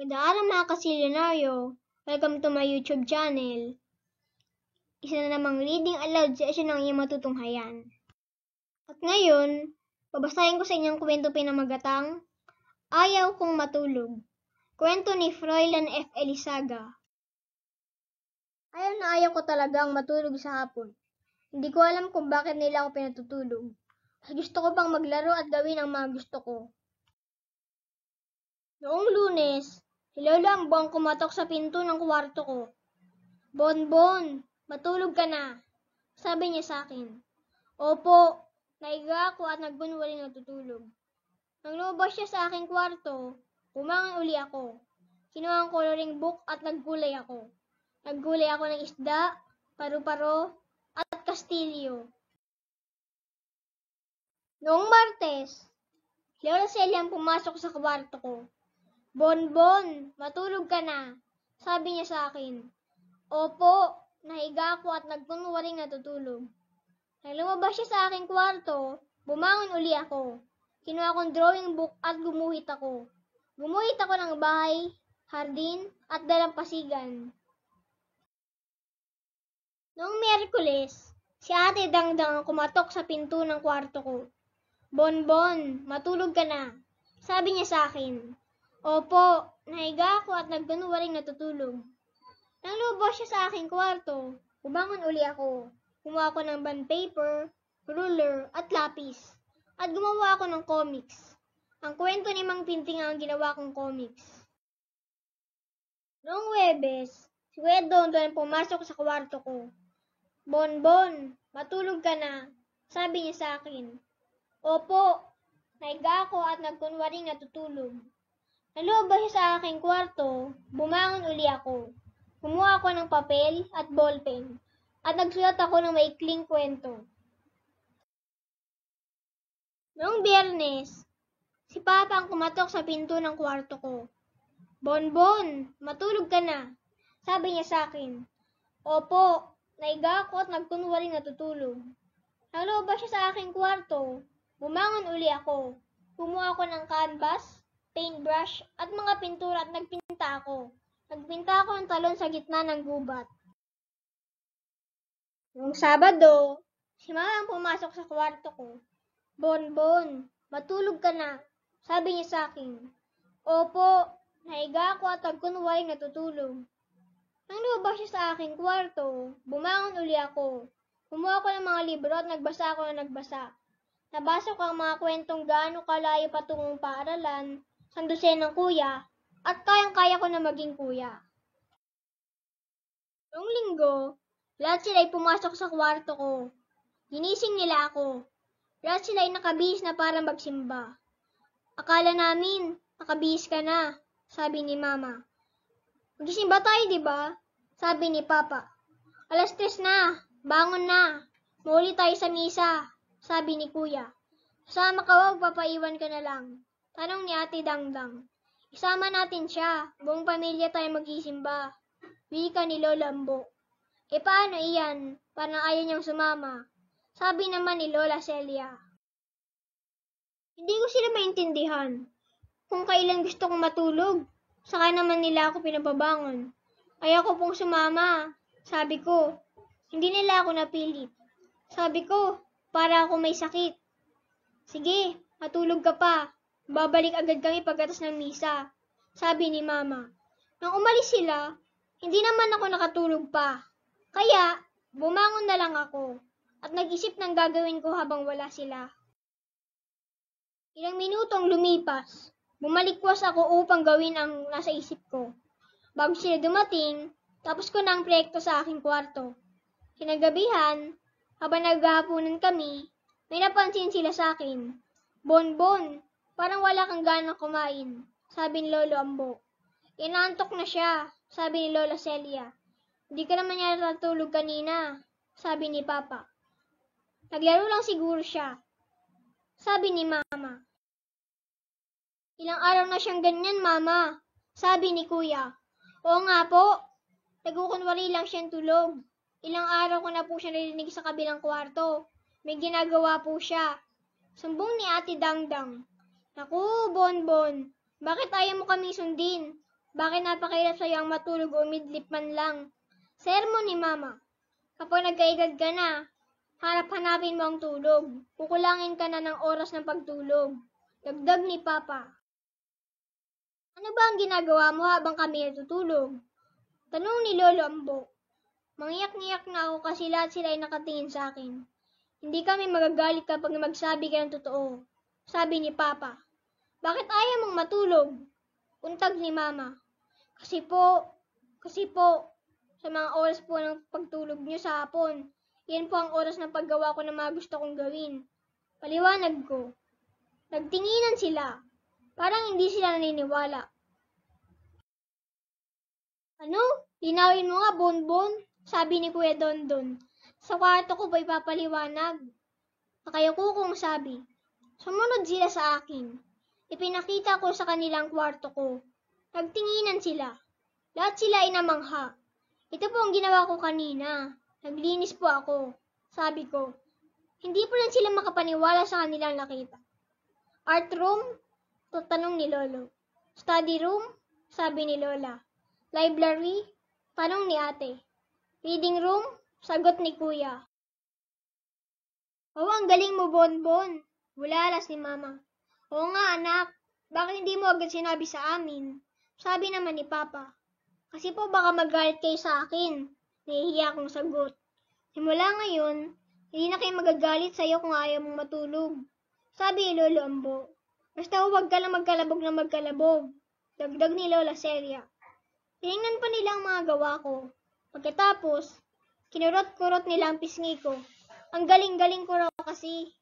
Magandang araw mga kasilyonaryo. Welcome to my YouTube channel. Isa na namang reading aloud session ng iyong matutunghayan. At ngayon, babasahin ko sa inyong kwento pinamagatang Ayaw Kong Matulog. Kwento ni Froilan F. Elisaga. Ayaw na ayaw ko talaga ang matulog sa hapon. Hindi ko alam kung bakit nila ako pinatutulog. Gusto ko pang maglaro at gawin ang mga gusto ko. Noong lunes, Hilala lang, buwang kumatok sa pinto ng kwarto ko. Bonbon, matulog ka na, sabi niya sa akin. Opo, naiga ako at nagbunwali natutulog. Nang lumabas siya sa aking kwarto, kumangan uli ako. Kinuha ang coloring book at naggulay ako. Naggulay ako ng isda, paru-paro, at kastilyo. Noong Martes, Leona Celia pumasok sa kwarto ko. Bonbon, matulog ka na, sabi niya sa akin. Opo, nahiga ako at nagkunwaring natutulog. Nang lumabas siya sa aking kwarto, bumangon uli ako. Kinuha kong drawing book at gumuhit ako. Gumuhit ako ng bahay, hardin, at dalampasigan. Noong Miyerkules, si ate dangdang ang kumatok sa pinto ng kwarto ko. Bonbon, matulog ka na, sabi niya sa akin. Opo, nahiga ako at nagganuwaring natutulog. Nang lubo siya sa aking kwarto, umangon uli ako. Gumawa ako ng band paper, ruler, at lapis. At gumawa ako ng comics. Ang kwento ni Mang Pinting ang ginawa kong comics. Noong Webes, si Kuya Dondon pumasok sa kwarto ko. Bonbon, matulog ka na, sabi niya sa akin. Opo, naiga ako at nagkunwaring natutulog. Nalubay sa aking kwarto, bumangon uli ako. Kumuha ako ng papel at ballpen at nagsulat ako ng maikling kwento. Noong biyernes, si Papa ang kumatok sa pinto ng kwarto ko. Bonbon, matulog ka na, sabi niya sa akin. Opo, naiga ako at nagkunwaring natutulog. Nalubay siya sa aking kwarto, bumangon uli ako. Kumuha ako ng canvas paintbrush, at mga pintura at nagpinta ako. Nagpinta ako ng talon sa gitna ng gubat. Noong Sabado, si mama ang pumasok sa kwarto ko. Bonbon, bon, matulog ka na, sabi niya sa akin. Opo, naiga ako at nagkunwaring natutulog. Nang lumabas siya sa aking kwarto, bumangon uli ako. Kumuha ko ng mga libro at nagbasa ako na nagbasa. Nabasa ko ang mga kwentong gaano kalayo patungong paaralan sandusin ng kuya, at kayang-kaya ko na maging kuya. Noong linggo, lahat sila pumasok sa kwarto ko. Ginising nila ako. Lahat sila nakabihis na para magsimba. Akala namin, nakabihis ka na, sabi ni mama. Magsimba tayo, di ba? Sabi ni papa. Alas tres na, bangon na, Mauli tayo sa misa, sabi ni kuya. Sama ka wag, papaiwan ka na lang. Tanong ni Ate Dangdang. Isama natin siya. Buong pamilya tayo magisimba. Wika ni Lola Ambo. E paano iyan? Para ayaw niyang sumama. Sabi naman ni Lola Celia. Hindi ko sila maintindihan. Kung kailan gusto kong matulog, saka naman nila ako pinababangon. Ayaw ko pong sumama. Sabi ko, hindi nila ako napilit. Sabi ko, para ako may sakit. Sige, matulog ka pa. Babalik agad kami pagkatapos ng misa, sabi ni Mama. Nang umalis sila, hindi naman ako nakatulog pa. Kaya, bumangon na lang ako at nag-isip ng gagawin ko habang wala sila. Ilang minutong lumipas, bumalikwas ako upang gawin ang nasa isip ko. Bago sila dumating, tapos ko na ang proyekto sa aking kwarto. Kinagabihan, habang naghahaponan kami, may napansin sila sa akin. Bonbon, Parang wala kang ganang kumain, sabi ni Lolo Ambo. Inantok na siya, sabi ni Lola Celia. Hindi ka naman yata natulog kanina, sabi ni Papa. Naglaro lang siguro siya, sabi ni Mama. Ilang araw na siyang ganyan, Mama, sabi ni Kuya. Oo nga po, nagkukunwari lang siyang tulog. Ilang araw ko na po siya narinig sa kabilang kwarto. May ginagawa po siya. Sumbong ni Ate Dangdang. Naku, Bonbon! Bakit ayaw mo kaming sundin? Bakit napakahirap sa'yo ang matulog o midlip man lang? Sermon ni Mama. Kapag nagkaigad ka na, hanap-hanapin mo ang tulog. Kukulangin ka na ng oras ng pagtulog. Dagdag ni Papa. Ano ba ang ginagawa mo habang kami natutulog? Tanong ni Lolo Ambo. Mangiyak-ngiyak na ako kasi lahat sila ay nakatingin sa akin. Hindi kami magagalit kapag magsabi ka ng totoo sabi ni Papa. Bakit ayaw mong matulog? Untag ni Mama. Kasi po, kasi po, sa mga oras po ng pagtulog niyo sa hapon, yan po ang oras ng paggawa ko ng mga gusto kong gawin. Paliwanag ko. Nagtinginan sila. Parang hindi sila naniniwala. Ano? Linawin mo nga, Bonbon? Sabi ni Kuya Dondon. Sa kwarto ko ba'y papaliwanag? Nakayuko kong sabi. Sumunod sila sa akin. Ipinakita ko sa kanilang kwarto ko. Nagtinginan sila. Lahat sila ay namangha. Ito po ang ginawa ko kanina. Naglinis po ako. Sabi ko. Hindi po lang sila makapaniwala sa kanilang nakita. Art room? Tatanong ni Lolo. Study room? Sabi ni Lola. Library? Tanong ni ate. Reading room? Sagot ni kuya. Oh, ang galing mo, Bonbon. Bulalas ni Mama. Oo nga anak, bakit hindi mo agad sinabi sa amin? Sabi naman ni Papa. Kasi po baka magalit kayo sa akin. Nahihiya akong sagot. Simula ngayon, hindi na kayo magagalit sa'yo kung ayaw mong matulog. Sabi ni Lolo Ambo. Basta huwag ka lang magkalabog na magkalabog. Dagdag ni Lola Seria. Tinignan pa nila ang mga gawa ko. Pagkatapos, kinurot-kurot nila ang pisngi ko. Ang galing-galing ko raw kasi.